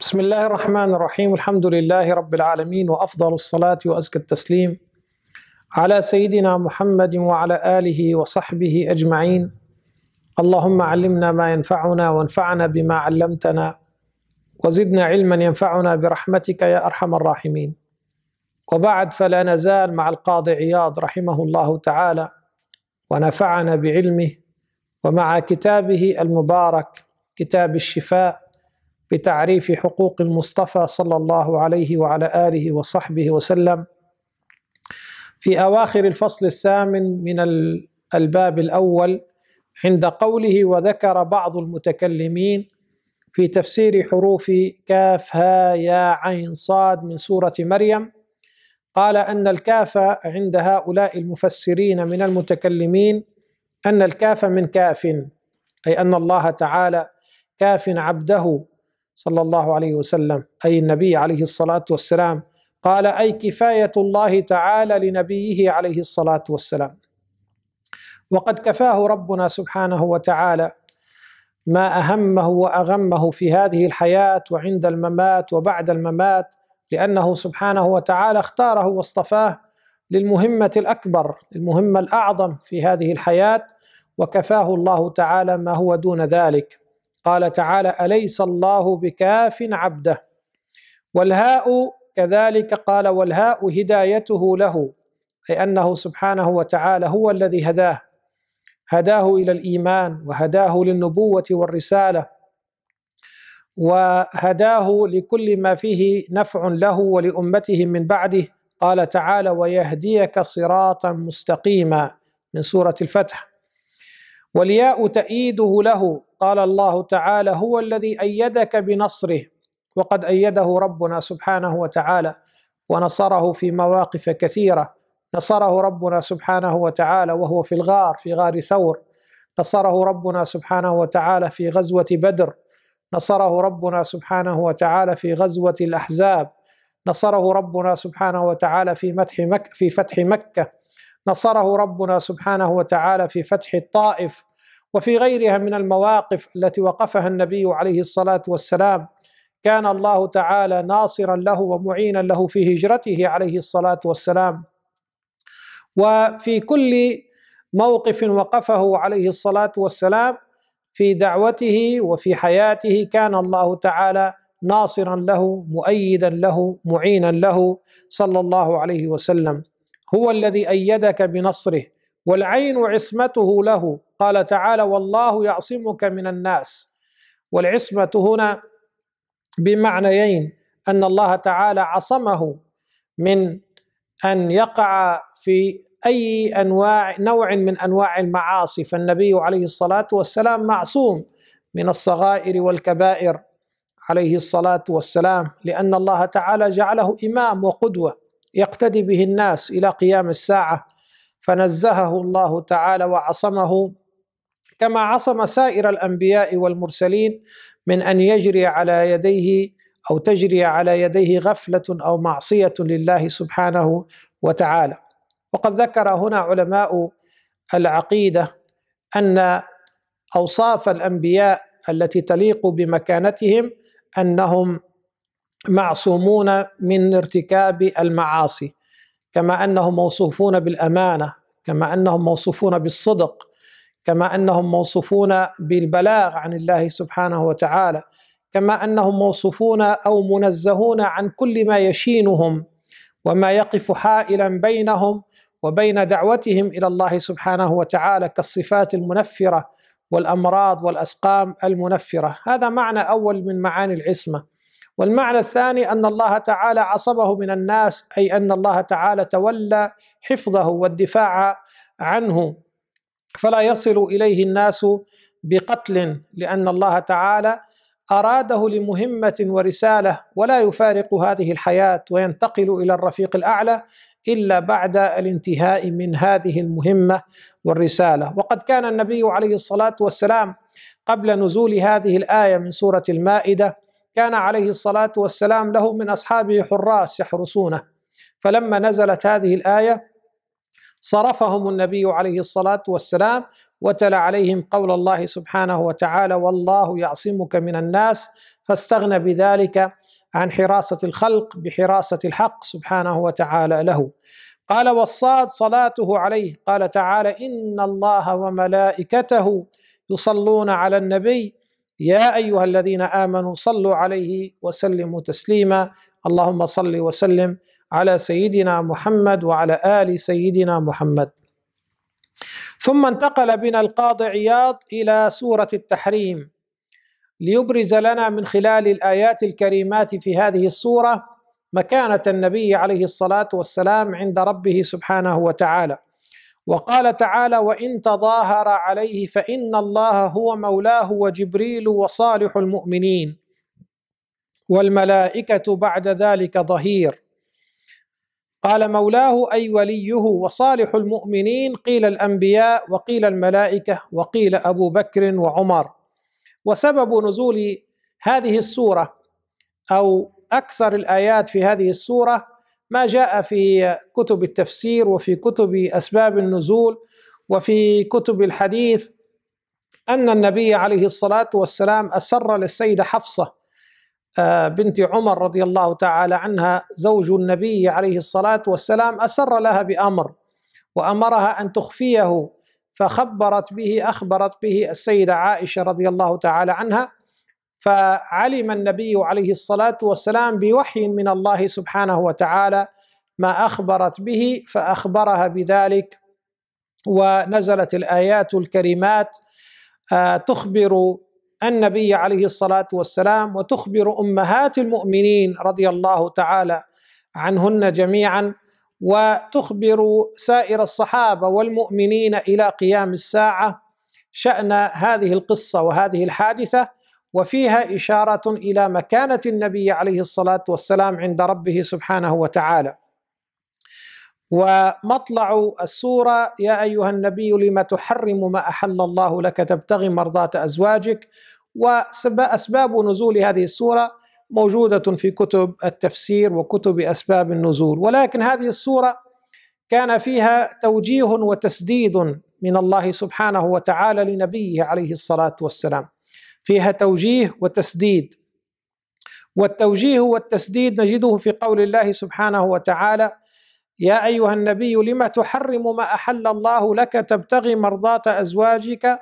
بسم الله الرحمن الرحيم الحمد لله رب العالمين وافضل الصلاه وازكى التسليم على سيدنا محمد وعلى اله وصحبه اجمعين اللهم علمنا ما ينفعنا وانفعنا بما علمتنا وزدنا علما ينفعنا برحمتك يا ارحم الراحمين وبعد فلا نزال مع القاضي عياض رحمه الله تعالى ونفعنا بعلمه ومع كتابه المبارك كتاب الشفاء بتعريف حقوق المصطفى صلى الله عليه وعلى اله وصحبه وسلم في اواخر الفصل الثامن من الباب الاول عند قوله وذكر بعض المتكلمين في تفسير حروف كاف ها يا عين صاد من سوره مريم قال ان الكاف عند هؤلاء المفسرين من المتكلمين ان الكاف من كاف اي ان الله تعالى كاف عبده صلى الله عليه وسلم أي النبي عليه الصلاة والسلام قال أي كفاية الله تعالى لنبيه عليه الصلاة والسلام وقد كفاه ربنا سبحانه وتعالى ما أهمه وأغمه في هذه الحياة وعند الممات وبعد الممات لأنه سبحانه وتعالى اختاره واصطفاه للمهمة الأكبر المهمة الأعظم في هذه الحياة وكفاه الله تعالى ما هو دون ذلك قال تعالى أليس الله بكاف عبده والهاء كذلك قال والهاء هدايته له أي أنه سبحانه وتعالى هو الذي هداه هداه إلى الإيمان وهداه للنبوة والرسالة وهداه لكل ما فيه نفع له ولأمته من بعده قال تعالى ويهديك صراطا مستقيما من سورة الفتح والياء تأييده له قال الله تعالى هو الذي ايدك بنصره وقد ايده ربنا سبحانه وتعالى ونصره في مواقف كثيره نصره ربنا سبحانه وتعالى وهو في الغار في غار ثور نصره ربنا سبحانه وتعالى في غزوه بدر نصره ربنا سبحانه وتعالى في غزوه الاحزاب نصره ربنا سبحانه وتعالى في مدح مك في فتح مكه نصره ربنا سبحانه وتعالى في فتح الطائف وفي غيرها من المواقف التي وقفها النبي عليه الصلاه والسلام كان الله تعالى ناصرا له ومعينا له في هجرته عليه الصلاه والسلام وفي كل موقف وقفه عليه الصلاه والسلام في دعوته وفي حياته كان الله تعالى ناصرا له مؤيدا له معينا له صلى الله عليه وسلم هو الذي ايدك بنصره والعين عصمته له قال تعالى والله يعصمك من الناس والعصمة هنا بمعنيين أن الله تعالى عصمه من أن يقع في أي أنواع نوع من أنواع المعاصي فالنبي عليه الصلاة والسلام معصوم من الصغائر والكبائر عليه الصلاة والسلام لأن الله تعالى جعله إمام وقدوة يقتدي به الناس إلى قيام الساعة فنزهه الله تعالى وعصمه كما عصم سائر الانبياء والمرسلين من ان يجري على يديه او تجري على يديه غفله او معصيه لله سبحانه وتعالى وقد ذكر هنا علماء العقيده ان اوصاف الانبياء التي تليق بمكانتهم انهم معصومون من ارتكاب المعاصي كما انهم موصوفون بالامانه كما انهم موصوفون بالصدق كما انهم موصوفون بالبلاغ عن الله سبحانه وتعالى كما انهم موصوفون او منزهون عن كل ما يشينهم وما يقف حائلا بينهم وبين دعوتهم الى الله سبحانه وتعالى كالصفات المنفره والامراض والاسقام المنفره، هذا معنى اول من معاني العصمه. والمعنى الثاني أن الله تعالى عصمه من الناس أي أن الله تعالى تولى حفظه والدفاع عنه فلا يصل إليه الناس بقتل لأن الله تعالى أراده لمهمة ورسالة ولا يفارق هذه الحياة وينتقل إلى الرفيق الأعلى إلا بعد الانتهاء من هذه المهمة والرسالة وقد كان النبي عليه الصلاة والسلام قبل نزول هذه الآية من سورة المائدة كان عليه الصلاة والسلام له من أصحابه حراس يحرسونه فلما نزلت هذه الآية صرفهم النبي عليه الصلاة والسلام وتلا عليهم قول الله سبحانه وتعالى والله يعصمك من الناس فاستغنى بذلك عن حراسة الخلق بحراسة الحق سبحانه وتعالى له قال والصاد صلاته عليه قال تعالى إن الله وملائكته يصلون على النبي يا ايها الذين امنوا صلوا عليه وسلموا تسليما اللهم صل وسلم على سيدنا محمد وعلى ال سيدنا محمد ثم انتقل بنا القاضي عياض الى سوره التحريم ليبرز لنا من خلال الايات الكريمات في هذه السوره مكانه النبي عليه الصلاه والسلام عند ربه سبحانه وتعالى وقال تعالى وان تظاهر عليه فان الله هو مولاه وجبريل وصالح المؤمنين والملائكه بعد ذلك ظهير قال مولاه اي وليه وصالح المؤمنين قيل الانبياء وقيل الملائكه وقيل ابو بكر وعمر وسبب نزول هذه السوره او اكثر الايات في هذه السوره ما جاء في كتب التفسير وفي كتب اسباب النزول وفي كتب الحديث ان النبي عليه الصلاه والسلام اسر للسيده حفصه آه، بنت عمر رضي الله تعالى عنها زوج النبي عليه الصلاه والسلام اسر لها بامر وامرها ان تخفيه فخبرت به اخبرت به السيده عائشه رضي الله تعالى عنها فعلم النبي عليه الصلاه والسلام بوحي من الله سبحانه وتعالى ما اخبرت به فاخبرها بذلك ونزلت الايات الكريمات آه، تخبر النبي عليه الصلاه والسلام وتخبر امهات المؤمنين رضي الله تعالى عنهن جميعا وتخبر سائر الصحابه والمؤمنين الى قيام الساعه شان هذه القصه وهذه الحادثه وفيها إشارة إلى مكانة النبي عليه الصلاة والسلام عند ربه سبحانه وتعالى ومطلع السورة يا أيها النبي لم تحرم ما أحل الله لك تبتغي مرضاة أزواجك وأسباب نزول هذه السورة موجودة في كتب التفسير وكتب أسباب النزول ولكن هذه السورة كان فيها توجيه وتسديد من الله سبحانه وتعالى لنبيه عليه الصلاة والسلام فيها توجيه وتسديد والتوجيه والتسديد نجده في قول الله سبحانه وتعالى يا ايها النبي لم تحرم ما احل الله لك تبتغي مرضاه ازواجك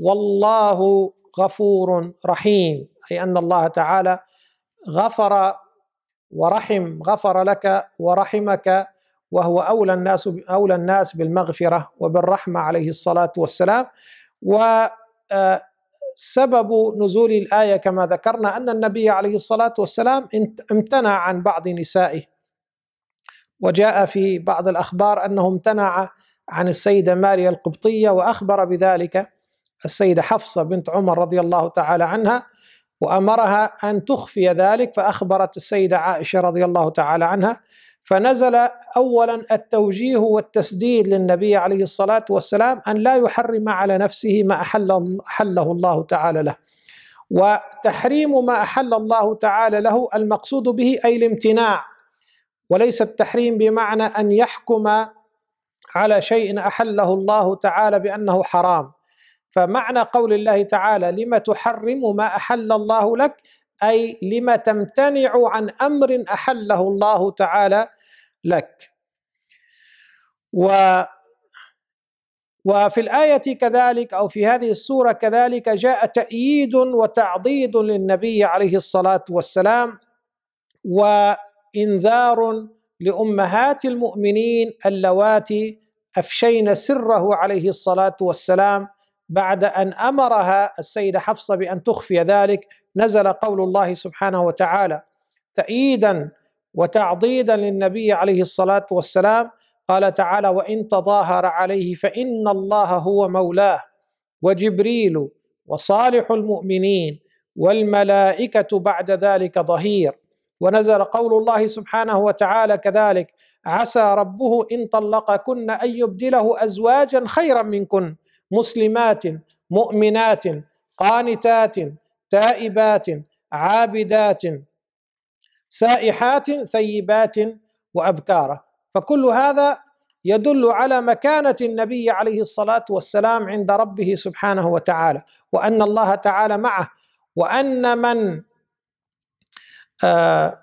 والله غفور رحيم اي ان الله تعالى غفر ورحم غفر لك ورحمك وهو اولى الناس اولى الناس بالمغفره وبالرحمه عليه الصلاه والسلام و آه، سبب نزول الآية كما ذكرنا أن النبي عليه الصلاة والسلام امتنع عن بعض نسائه وجاء في بعض الأخبار أنه امتنع عن السيدة ماريا القبطية وأخبر بذلك السيدة حفصة بنت عمر رضي الله تعالى عنها وأمرها أن تخفي ذلك فأخبرت السيدة عائشة رضي الله تعالى عنها فنزل اولا التوجيه والتسديد للنبي عليه الصلاه والسلام ان لا يحرم على نفسه ما احل احله الله تعالى له. وتحريم ما احل الله تعالى له المقصود به اي الامتناع وليس التحريم بمعنى ان يحكم على شيء احله الله تعالى بانه حرام فمعنى قول الله تعالى لم تحرم ما احل الله لك أي لما تمتنع عن أمر أحله الله تعالى لك و وفي الآية كذلك أو في هذه السورة كذلك جاء تأييد وتعضيد للنبي عليه الصلاة والسلام وإنذار لأمهات المؤمنين اللواتي أفشين سره عليه الصلاة والسلام بعد أن أمرها السيدة حفصة بأن تخفي ذلك نزل قول الله سبحانه وتعالى تأييدا وتعضيدا للنبي عليه الصلاة والسلام قال تعالى وإن تظاهر عليه فإن الله هو مولاه وجبريل وصالح المؤمنين والملائكة بعد ذلك ظهير ونزل قول الله سبحانه وتعالى كذلك عسى ربه إن طلقكن أن يبدله أزواجا خيرا منكن مسلمات مؤمنات قانتات تائبات عابدات سائحات ثيبات وابكاره فكل هذا يدل على مكانه النبي عليه الصلاه والسلام عند ربه سبحانه وتعالى وان الله تعالى معه وان من آه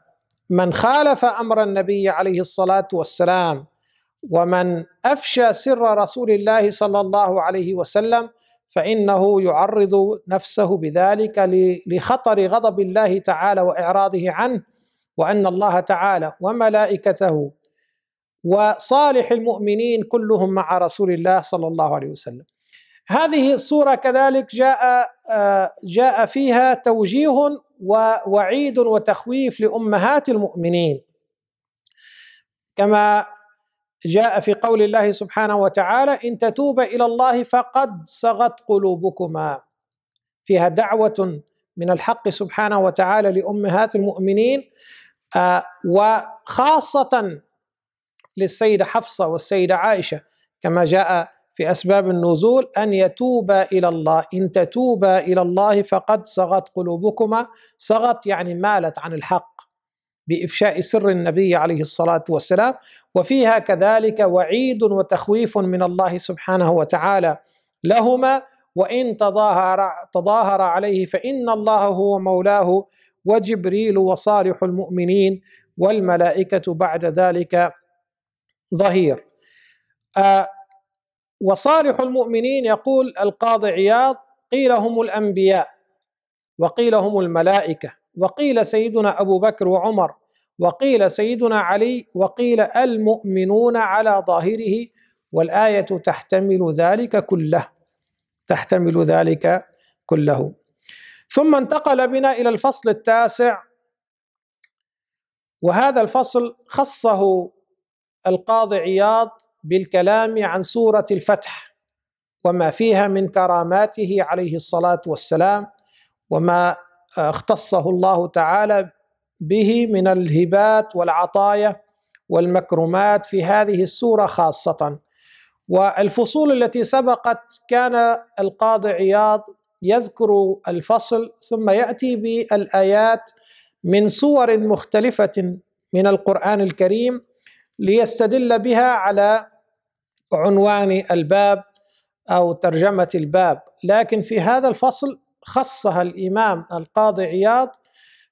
من خالف امر النبي عليه الصلاه والسلام ومن افشى سر رسول الله صلى الله عليه وسلم فانه يعرض نفسه بذلك لخطر غضب الله تعالى واعراضه عنه وان الله تعالى وملائكته وصالح المؤمنين كلهم مع رسول الله صلى الله عليه وسلم. هذه الصوره كذلك جاء آه، جاء فيها توجيه ووعيد وتخويف لامهات المؤمنين. كما جاء في قول الله سبحانه وتعالى ان تتوبا الى الله فقد صغت قلوبكما فيها دعوه من الحق سبحانه وتعالى لامهات المؤمنين آه، وخاصه للسيده حفصه والسيده عائشه كما جاء في اسباب النزول ان يتوبا الى الله ان تتوبا الى الله فقد صغت قلوبكما صغت يعني مالت عن الحق بافشاء سر النبي عليه الصلاه والسلام وفيها كذلك وعيد وتخويف من الله سبحانه وتعالى لهما وإن تظاهر, تظاهر عليه فإن الله هو مولاه وجبريل وصالح المؤمنين والملائكة بعد ذلك ظهير آه وصالح المؤمنين يقول القاضي عياض قيل هم الأنبياء وقيل هم الملائكة وقيل سيدنا أبو بكر وعمر وقيل سيدنا علي وقيل المؤمنون على ظاهره والآية تحتمل ذلك كله تحتمل ذلك كله ثم انتقل بنا إلى الفصل التاسع وهذا الفصل خصه القاضي عياض بالكلام عن سورة الفتح وما فيها من كراماته عليه الصلاة والسلام وما اختصه الله تعالى به من الهبات والعطايا والمكرمات في هذه السوره خاصه والفصول التي سبقت كان القاضي عياض يذكر الفصل ثم ياتي بالايات من سور مختلفه من القران الكريم ليستدل بها على عنوان الباب او ترجمه الباب لكن في هذا الفصل خصها الامام القاضي عياض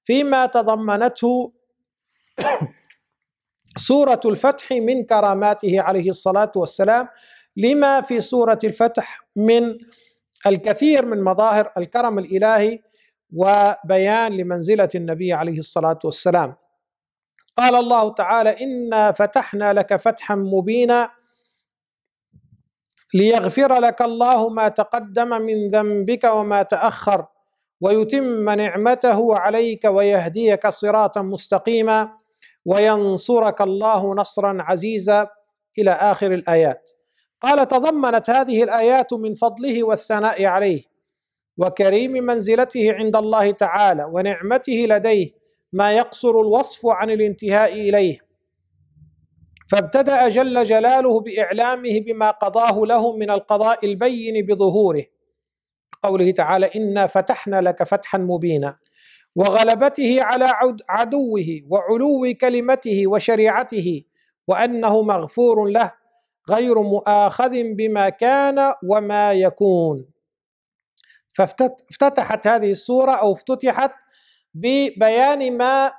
فيما تضمنته سورة الفتح من كراماته عليه الصلاة والسلام لما في سورة الفتح من الكثير من مظاهر الكرم الإلهي وبيان لمنزلة النبي عليه الصلاة والسلام قال الله تعالى إنا فتحنا لك فتحا مبينا ليغفر لك الله ما تقدم من ذنبك وما تأخر ويتم نعمته عليك ويهديك صراطا مستقيما وينصرك الله نصرا عزيزا الى اخر الايات. قال تضمنت هذه الايات من فضله والثناء عليه وكريم منزلته عند الله تعالى ونعمته لديه ما يقصر الوصف عن الانتهاء اليه. فابتدا جل جلاله باعلامه بما قضاه له من القضاء البين بظهوره قوله تعالى انا فتحنا لك فتحا مبينا وغلبته على عدوه وعلو كلمته وشريعته وانه مغفور له غير مؤاخذ بما كان وما يكون فافتتحت هذه السوره او افتتحت ببيان ما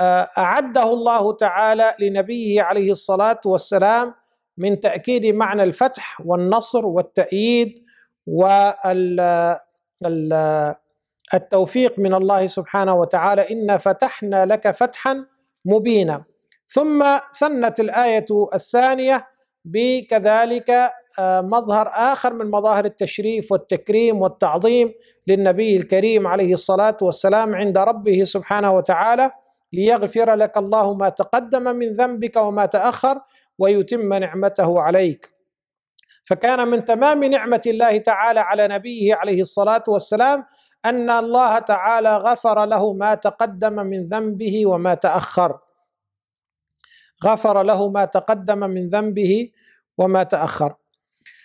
آه، اعده الله تعالى لنبيه عليه الصلاه والسلام من تاكيد معنى الفتح والنصر والتاييد والتوفيق من الله سبحانه وتعالى إنا فتحنا لك فتحا مبينا ثم ثنت الآية الثانية بكذلك آه، مظهر آخر من مظاهر التشريف والتكريم والتعظيم للنبي الكريم عليه الصلاة والسلام عند ربه سبحانه وتعالى ليغفر لك الله ما تقدم من ذنبك وما تأخر ويتم نعمته عليك فكان من تمام نعمة الله تعالى على نبيه عليه الصلاة والسلام أن الله تعالى غفر له ما تقدم من ذنبه وما تأخر غفر له ما تقدم من ذنبه وما تأخر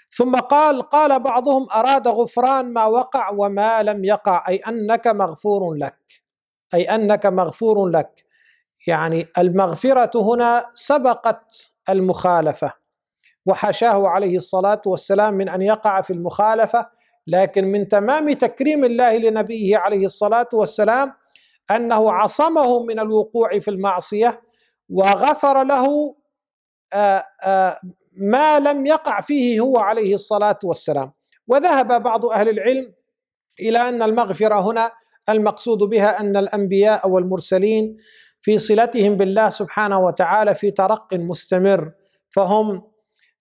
ثم قال قال بعضهم أراد غفران ما وقع وما لم يقع أي أنك مغفور لك أي أنك مغفور لك يعني المغفرة هنا سبقت المخالفة وحاشاه عليه الصلاه والسلام من ان يقع في المخالفه لكن من تمام تكريم الله لنبيه عليه الصلاه والسلام انه عصمه من الوقوع في المعصيه وغفر له آه، آه، ما لم يقع فيه هو عليه الصلاه والسلام وذهب بعض اهل العلم الى ان المغفره هنا المقصود بها ان الانبياء والمرسلين في صلتهم بالله سبحانه وتعالى في ترق مستمر فهم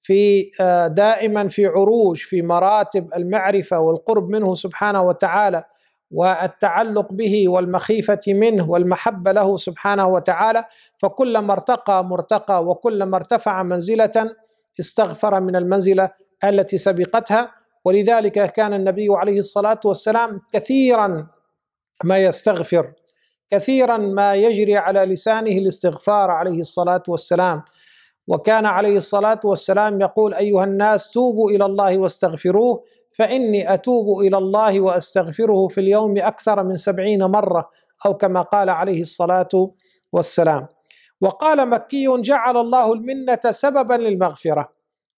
في آه، دائما في عروج في مراتب المعرفه والقرب منه سبحانه وتعالى والتعلق به والمخيفه منه والمحبه له سبحانه وتعالى فكلما ارتقى مرتقى وكلما ارتفع منزله استغفر من المنزله التي سبقتها ولذلك كان النبي عليه الصلاه والسلام كثيرا ما يستغفر كثيرا ما يجري على لسانه الاستغفار عليه الصلاه والسلام وكان عليه الصلاة والسلام يقول أيها الناس توبوا إلى الله واستغفروه فإني أتوب إلى الله وأستغفره في اليوم أكثر من سبعين مرة أو كما قال عليه الصلاة والسلام وقال مكي جعل الله المنة سببا للمغفرة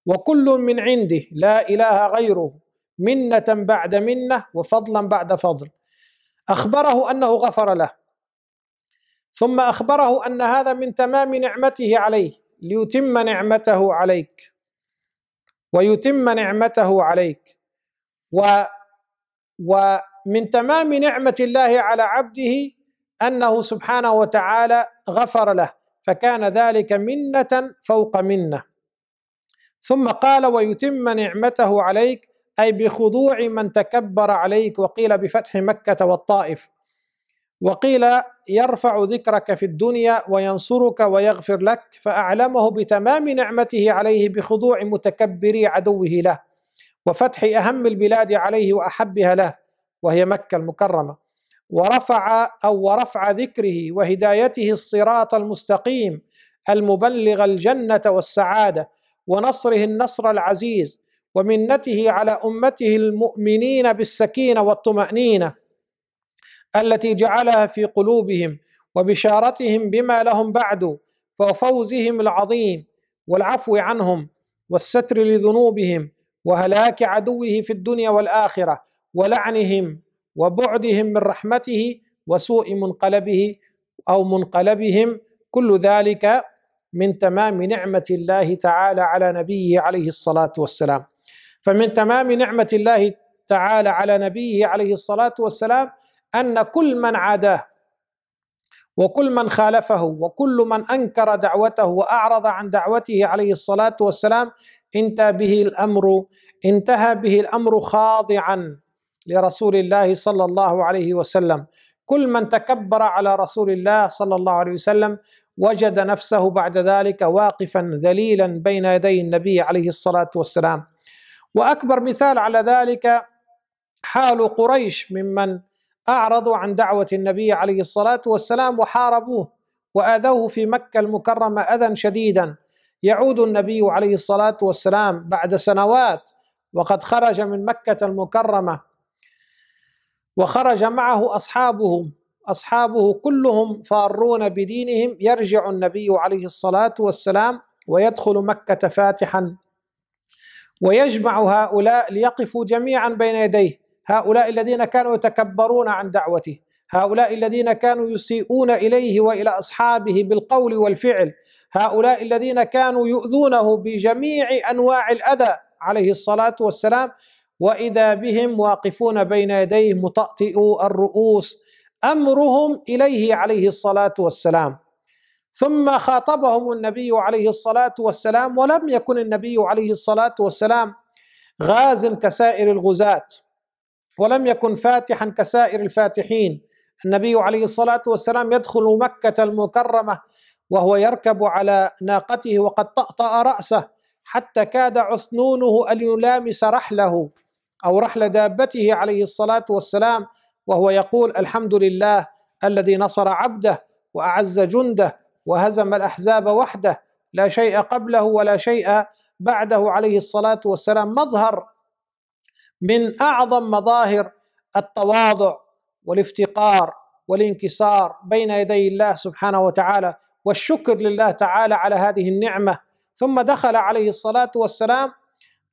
وكل من عنده لا إله غيره منة بعد منة وفضلا بعد فضل أخبره أنه غفر له ثم أخبره أن هذا من تمام نعمته عليه ليتم نعمته عليك ويتم نعمته عليك و ومن تمام نعمة الله على عبده أنه سبحانه وتعالى غفر له فكان ذلك منة فوق منة ثم قال ويتم نعمته عليك أي بخضوع من تكبر عليك وقيل بفتح مكة والطائف وقيل يرفع ذكرك في الدنيا وينصرك ويغفر لك فأعلمه بتمام نعمته عليه بخضوع متكبري عدوه له وفتح أهم البلاد عليه وأحبها له وهي مكة المكرمة ورفع أو ورفع ذكره وهدايته الصراط المستقيم المبلغ الجنة والسعادة ونصره النصر العزيز ومنته على أمته المؤمنين بالسكينة والطمأنينة التي جعلها في قلوبهم وبشارتهم بما لهم بعد وفوزهم العظيم والعفو عنهم والستر لذنوبهم وهلاك عدوه في الدنيا والاخره ولعنهم وبعدهم من رحمته وسوء منقلبه او منقلبهم كل ذلك من تمام نعمه الله تعالى على نبيه عليه الصلاه والسلام فمن تمام نعمه الله تعالى على نبيه عليه الصلاه والسلام أن كل من عاداه وكل من خالفه وكل من أنكر دعوته وأعرض عن دعوته عليه الصلاة والسلام انتهى به الأمر انتهى به الأمر خاضعا لرسول الله صلى الله عليه وسلم كل من تكبر على رسول الله صلى الله عليه وسلم وجد نفسه بعد ذلك واقفا ذليلا بين يدي النبي عليه الصلاة والسلام وأكبر مثال على ذلك حال قريش ممن اعرضوا عن دعوه النبي عليه الصلاه والسلام وحاربوه واذوه في مكه المكرمه اذى شديدا يعود النبي عليه الصلاه والسلام بعد سنوات وقد خرج من مكه المكرمه وخرج معه اصحابه اصحابه كلهم فارون بدينهم يرجع النبي عليه الصلاه والسلام ويدخل مكه فاتحا ويجمع هؤلاء ليقفوا جميعا بين يديه هؤلاء الذين كانوا يتكبرون عن دعوته هؤلاء الذين كانوا يسيئون إليه وإلى أصحابه بالقول والفعل هؤلاء الذين كانوا يؤذونه بجميع أنواع الأذى عليه الصلاة والسلام وإذا بهم واقفون بين يديه متأطئوا الرؤوس أمرهم إليه عليه الصلاة والسلام ثم خاطبهم النبي عليه الصلاة والسلام ولم يكن النبي عليه الصلاة والسلام غاز كسائر الغزاة ولم يكن فاتحا كسائر الفاتحين النبي عليه الصلاة والسلام يدخل مكة المكرمة وهو يركب على ناقته وقد طأطأ رأسه حتى كاد عثنونه أن يلامس رحله أو رحل دابته عليه الصلاة والسلام وهو يقول الحمد لله الذي نصر عبده وأعز جنده وهزم الأحزاب وحده لا شيء قبله ولا شيء بعده عليه الصلاة والسلام مظهر من اعظم مظاهر التواضع والافتقار والانكسار بين يدي الله سبحانه وتعالى والشكر لله تعالى على هذه النعمه ثم دخل عليه الصلاه والسلام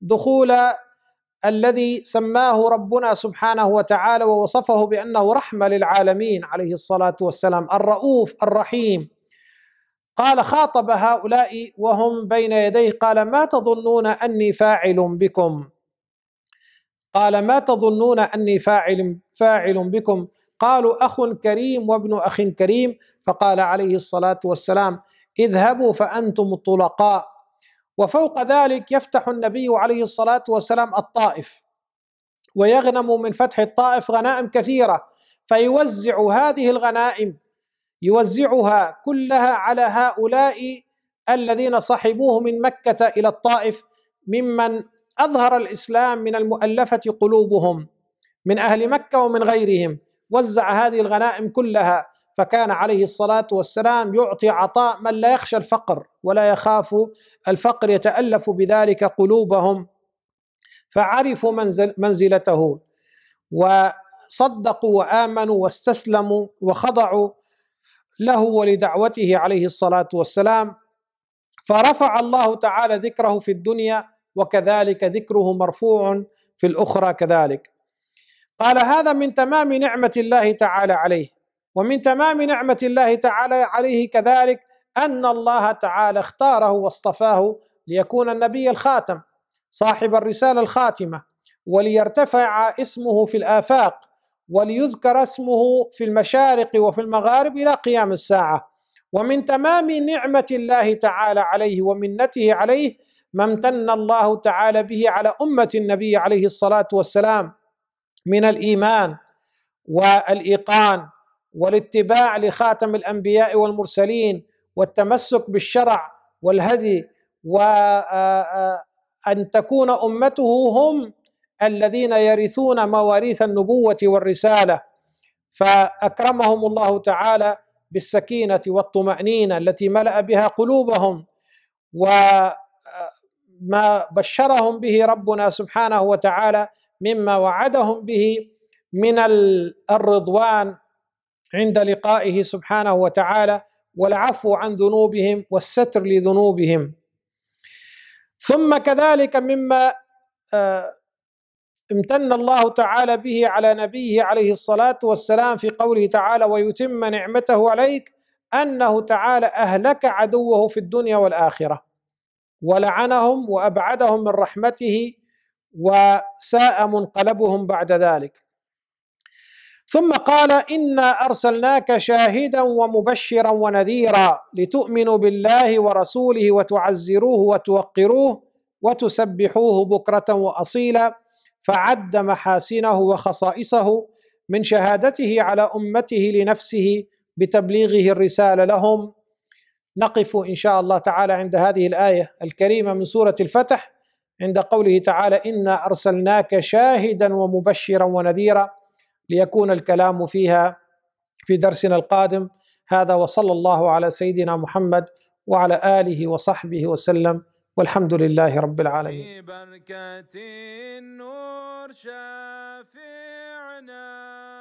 دخول الذي سماه ربنا سبحانه وتعالى ووصفه بانه رحمه للعالمين عليه الصلاه والسلام الرؤوف الرحيم قال خاطب هؤلاء وهم بين يديه قال ما تظنون اني فاعل بكم قال ما تظنون أني فاعل فاعل بكم قالوا أخ كريم وابن أخ كريم فقال عليه الصلاة والسلام اذهبوا فأنتم الطلقاء وفوق ذلك يفتح النبي عليه الصلاة والسلام الطائف ويغنم من فتح الطائف غنائم كثيرة فيوزع هذه الغنائم يوزعها كلها على هؤلاء الذين صحبوه من مكة إلى الطائف ممن اظهر الاسلام من المؤلفه قلوبهم من اهل مكه ومن غيرهم وزع هذه الغنائم كلها فكان عليه الصلاه والسلام يعطي عطاء من لا يخشى الفقر ولا يخاف الفقر يتالف بذلك قلوبهم فعرفوا منزل منزلته وصدقوا وامنوا واستسلموا وخضعوا له ولدعوته عليه الصلاه والسلام فرفع الله تعالى ذكره في الدنيا وكذلك ذكره مرفوع في الأخرى كذلك قال هذا من تمام نعمة الله تعالى عليه ومن تمام نعمة الله تعالى عليه كذلك أن الله تعالى اختاره واصطفاه ليكون النبي الخاتم صاحب الرسالة الخاتمة وليرتفع اسمه في الآفاق وليذكر اسمه في المشارق وفي المغارب إلى قيام الساعة ومن تمام نعمة الله تعالى عليه ومنته عليه ما امتن الله تعالى به على امه النبي عليه الصلاه والسلام من الايمان والايقان والاتباع لخاتم الانبياء والمرسلين والتمسك بالشرع والهدي وان تكون امته هم الذين يرثون مواريث النبوه والرساله فاكرمهم الله تعالى بالسكينه والطمانينه التي ملا بها قلوبهم و ما بشرهم به ربنا سبحانه وتعالى مما وعدهم به من الرضوان عند لقائه سبحانه وتعالى والعفو عن ذنوبهم والستر لذنوبهم ثم كذلك مما آه، امتن الله تعالى به على نبيه عليه الصلاه والسلام في قوله تعالى ويتم نعمته عليك انه تعالى اهلك عدوه في الدنيا والاخره ولعنهم وابعدهم من رحمته وساء منقلبهم بعد ذلك ثم قال انا ارسلناك شاهدا ومبشرا ونذيرا لتؤمنوا بالله ورسوله وتعزروه وتوقروه وتسبحوه بكره واصيلا فعد محاسنه وخصائصه من شهادته على امته لنفسه بتبليغه الرساله لهم نقف ان شاء الله تعالى عند هذه الايه الكريمه من سوره الفتح عند قوله تعالى انا ارسلناك شاهدا ومبشرا ونذيرا ليكون الكلام فيها في درسنا القادم هذا وصلى الله على سيدنا محمد وعلى اله وصحبه وسلم والحمد لله رب العالمين بركة النور شافعنا